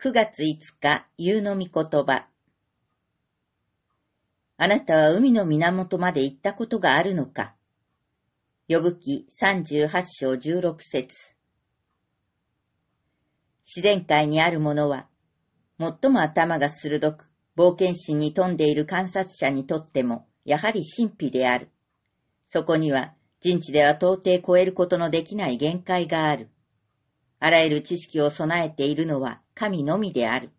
9月5日、夕の御言葉。あなたは海の源まで行ったことがあるのか。呼ぶ記38章16節。自然界にあるものは、最も頭が鋭く、冒険心に富んでいる観察者にとっても、やはり神秘である。そこには、人知では到底超えることのできない限界がある。あらゆる知識を備えているのは、神のみである。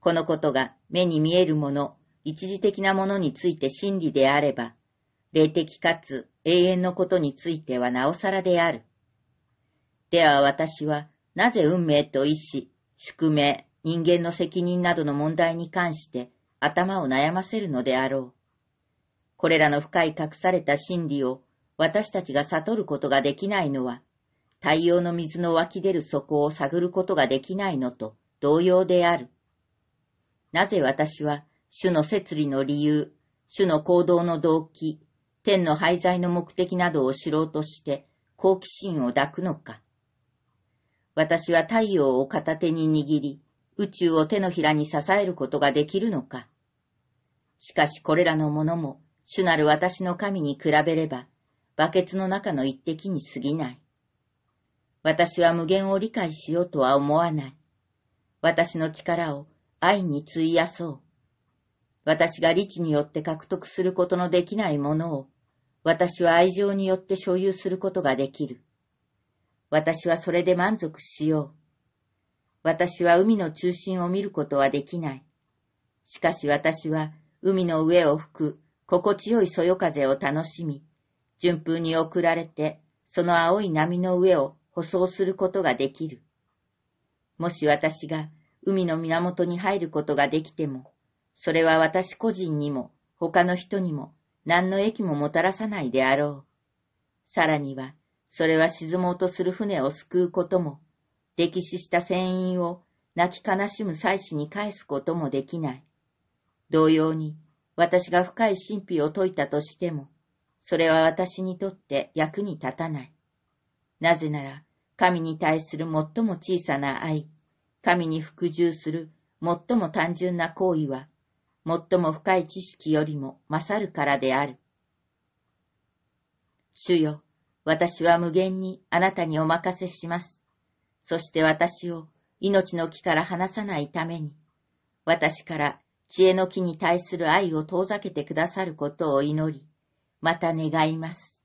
このことが目に見えるもの、一時的なものについて真理であれば、霊的かつ永遠のことについてはなおさらである。では私は、なぜ運命と意志、宿命、人間の責任などの問題に関して頭を悩ませるのであろう。これらの深い隠された真理を私たちが悟ることができないのは、太陽の水の湧き出る底を探ることができないのと同様である。なぜ私は、主の摂理の理由、主の行動の動機、天の廃材の目的などを知ろうとして好奇心を抱くのか。私は太陽を片手に握り、宇宙を手のひらに支えることができるのか。しかしこれらのものも、主なる私の神に比べれば、バケツの中の一滴に過ぎない。私は無限を理解しようとは思わない。私の力を愛に費やそう。私が理によって獲得することのできないものを、私は愛情によって所有することができる。私はそれで満足しよう。私は海の中心を見ることはできない。しかし私は海の上を吹く心地よいそよ風を楽しみ、順風に送られてその青い波の上を保装することができる。もし私が海の源に入ることができても、それは私個人にも他の人にも何の益ももたらさないであろう。さらには、それは沈もうとする船を救うことも、溺死した船員を泣き悲しむ祭祀に返すこともできない。同様に、私が深い神秘を説いたとしても、それは私にとって役に立たない。なぜなら、神に対する最も小さな愛、神に服従する最も単純な行為は、最も深い知識よりも勝るからである。主よ、私は無限にあなたにお任せします。そして私を命の木から離さないために、私から知恵の木に対する愛を遠ざけてくださることを祈り、また願います。